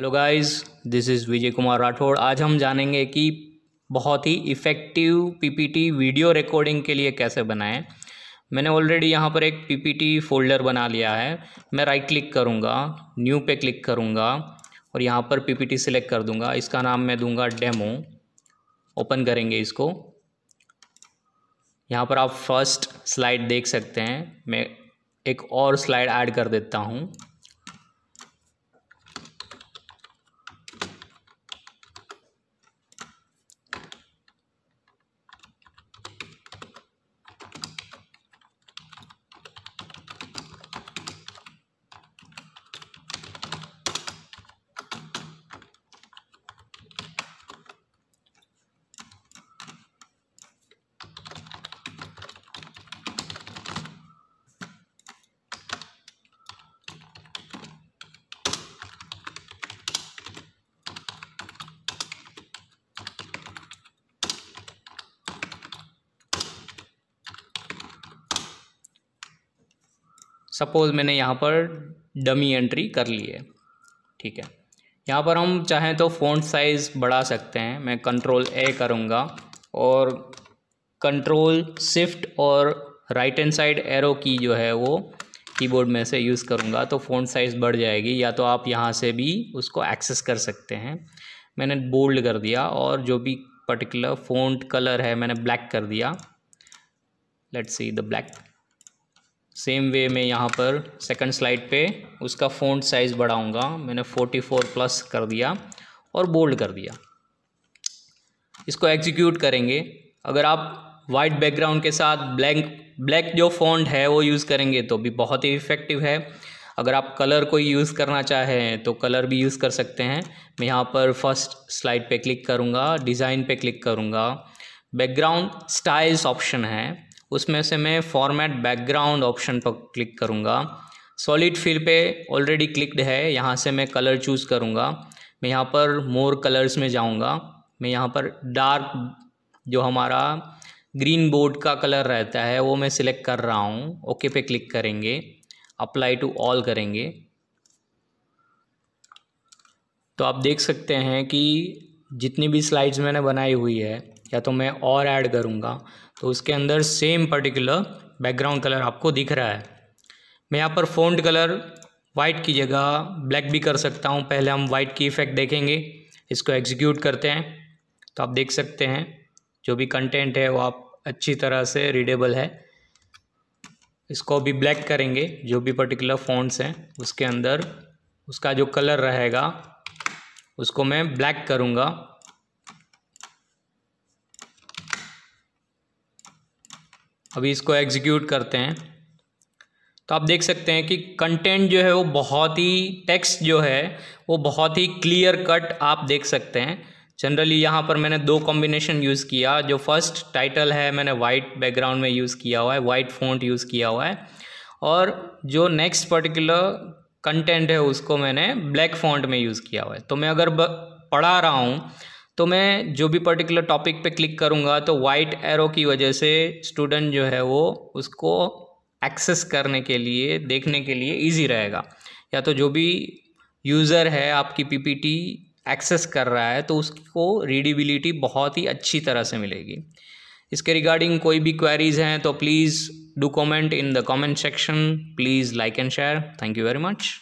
hello guys this is Vijay Kumar Rathod आज हम जानेंगे कि बहुत ही इफ़ेक्टिव पीपीटी वीडियो रिकॉर्डिंग के लिए कैसे बनाएं मैंने ऑलरेडी यहाँ पर एक पीपीटी फोल्डर बना लिया है मैं राइट क्लिक करूँगा न्यू पे क्लिक करूँगा और यहाँ पर पीपीटी सिलेक्ट कर दूँगा इसका नाम मैं दूँगा डेमो ओपन करेंगे इसको यहाँ पर आप फर्स्ट स्लाइड देख सकते हैं मैं एक और स्लाइड ऐड कर देता हूँ सपोज़ मैंने यहाँ पर डमी एंट्री कर ली है ठीक है यहाँ पर हम चाहें तो फ़ॉन्ट साइज़ बढ़ा सकते हैं मैं कंट्रोल ए करूँगा और कंट्रोल शिफ्ट और right hand side arrow key जो है वो कीबोर्ड में से यूज़ करूँगा तो फ़ोन साइज़ बढ़ जाएगी या तो आप यहाँ से भी उसको एक्सेस कर सकते हैं मैंने बोल्ड कर दिया और जो भी पर्टिकुलर फ़ोन कलर है मैंने ब्लैक कर दिया let's see the black same way में यहाँ पर सेकंड स्लाइड पे उसका फ़ॉन्ट साइज़ बढ़ाऊँगा मैंने 44 प्लस कर दिया और बोल्ड कर दिया इसको एग्जीक्यूट करेंगे अगर आप वाइट बैकग्राउंड के साथ ब्लैंक ब्लैक जो फ़ॉन्ट है वो यूज़ करेंगे तो भी बहुत ही इफ़ेक्टिव है अगर आप कलर कोई यूज़ करना चाहें तो कलर भी यूज़ कर सकते हैं मैं यहाँ पर फर्स्ट स्लाइड पे क्लिक करूँगा डिज़ाइन पे क्लिक करूँगा बैकग्राउंड स्टाइल्स ऑप्शन है उसमें से मैं फॉर्मेट बैकग्राउंड ऑप्शन पर क्लिक करूँगा सॉलिड फिल पे ऑलरेडी क्लिक्ड है यहाँ से मैं कलर चूज़ करूँगा मैं यहाँ पर मोर कलर्स में जाऊँगा मैं यहाँ पर डार्क जो हमारा ग्रीन बोर्ड का कलर रहता है वो मैं सिलेक्ट कर रहा हूँ ओके पे क्लिक करेंगे अप्लाई टू ऑल करेंगे तो आप देख सकते हैं कि जितनी भी स्लाइड्स मैंने बनाई हुई है या तो मैं और ऐड करूँगा तो उसके अंदर सेम पर्टिकुलर बैकग्राउंड कलर आपको दिख रहा है मैं यहाँ पर फोन्ट कलर वाइट की जगह ब्लैक भी कर सकता हूँ पहले हम वाइट की इफ़ेक्ट देखेंगे इसको एग्जीक्यूट करते हैं तो आप देख सकते हैं जो भी कंटेंट है वो आप अच्छी तरह से रीडेबल है इसको भी ब्लैक करेंगे जो भी पर्टिकुलर फ़ॉन्ट्स हैं उसके अंदर उसका जो कलर रहेगा उसको मैं ब्लैक करूँगा अभी इसको एग्जीक्यूट करते हैं तो आप देख सकते हैं कि कंटेंट जो है वो बहुत ही टेक्स्ट जो है वो बहुत ही क्लियर कट आप देख सकते हैं जनरली यहाँ पर मैंने दो कॉम्बिनेशन यूज़ किया जो फर्स्ट टाइटल है मैंने वाइट बैकग्राउंड में यूज़ किया हुआ है वाइट फ़ॉन्ट यूज़ किया हुआ है और जो नेक्स्ट पर्टिकुलर कंटेंट है उसको मैंने ब्लैक फ़ॉन्ट में यूज़ किया हुआ है तो मैं अगर पढ़ा रहा हूँ तो मैं जो भी पर्टिकुलर टॉपिक पे क्लिक करूँगा तो वाइट एरो की वजह से स्टूडेंट जो है वो उसको एक्सेस करने के लिए देखने के लिए इजी रहेगा या तो जो भी यूज़र है आपकी पीपीटी एक्सेस कर रहा है तो उसको रीडिबिलिटी बहुत ही अच्छी तरह से मिलेगी इसके रिगार्डिंग कोई भी क्वेरीज हैं तो please do comment in the comment section please like and share thank you very much